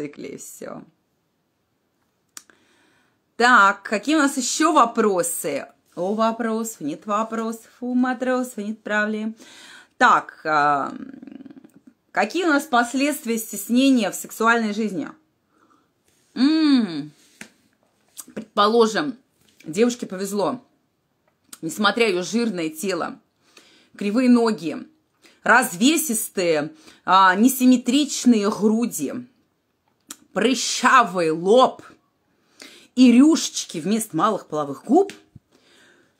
Истрекли все. Так, какие у нас еще вопросы? О, вопрос, нет вопросов, у матросов нет правли. Так, а, какие у нас последствия стеснения в сексуальной жизни? М-м, предположим, девушке повезло, несмотря ее жирное тело, кривые ноги, развесистые, э, несимметричные груди – прыщавый лоб и рюшечки вместо малых половых губ,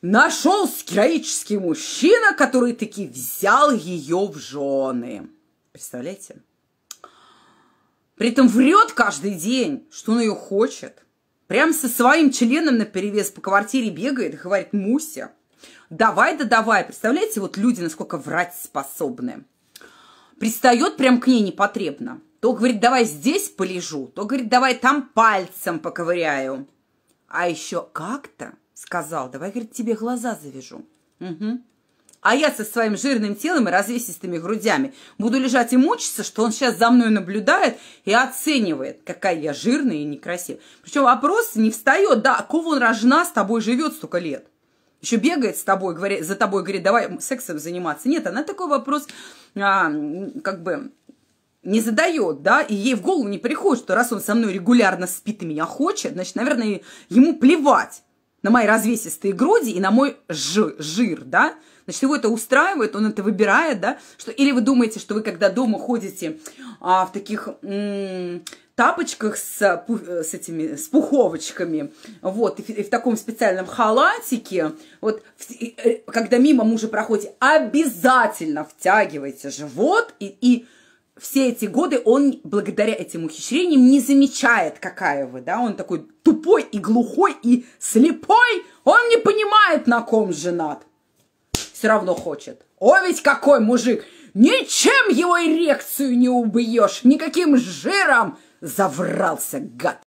нашел героический мужчина, который таки взял ее в жены. Представляете? При этом врет каждый день, что он ее хочет. Прям со своим членом на перевес по квартире бегает говорит «Муся, давай да давай». Представляете, вот люди насколько врать способны. Пристает прям к ней непотребно. То, говорит, давай здесь полежу, то, говорит, давай там пальцем поковыряю. А еще как-то сказал, давай, говорит, тебе глаза завяжу. Угу. А я со своим жирным телом и развесистыми грудями буду лежать и мучиться, что он сейчас за мной наблюдает и оценивает, какая я жирная и некрасивая. Причем вопрос не встает, да, кого он рожна, с тобой живет столько лет. Еще бегает с тобой, говорит, за тобой, говорит, давай сексом заниматься. Нет, она такой вопрос, а, как бы, не задает, да, и ей в голову не приходит, что раз он со мной регулярно спит и меня хочет, значит, наверное, ему плевать на мои развесистые груди и на мой ж, жир, да, значит, его это устраивает, он это выбирает, да, что или вы думаете, что вы когда дома ходите а, в таких тапочках с, с этими, с пуховочками, вот, и в, и в таком специальном халатике, вот, в, и, э, когда мимо мужа проходите, обязательно втягивайте живот и, и все эти годы он, благодаря этим ухищрениям, не замечает, какая вы, да, он такой тупой и глухой и слепой, он не понимает, на ком женат. Все равно хочет. О, ведь какой мужик! Ничем его эрекцию не убьешь, никаким жиром! Заврался, гад!